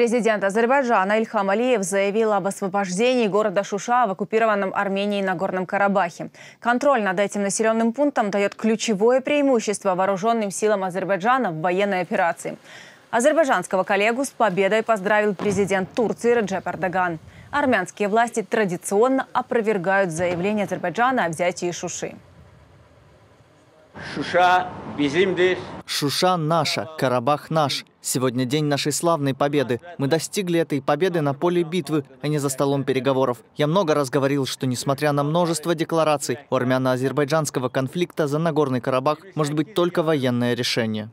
Президент Азербайджана Ильхам Алиев заявил об освобождении города Шуша в оккупированном Армении Горном Карабахе. Контроль над этим населенным пунктом дает ключевое преимущество вооруженным силам Азербайджана в военной операции. Азербайджанского коллегу с победой поздравил президент Турции Раджеп Эрдоган. Армянские власти традиционно опровергают заявление Азербайджана о взятии Шуши. Шуша Шуша наша, Карабах наш. Сегодня день нашей славной победы. Мы достигли этой победы на поле битвы, а не за столом переговоров. Я много раз говорил, что несмотря на множество деклараций, у армяно-азербайджанского конфликта за Нагорный Карабах может быть только военное решение.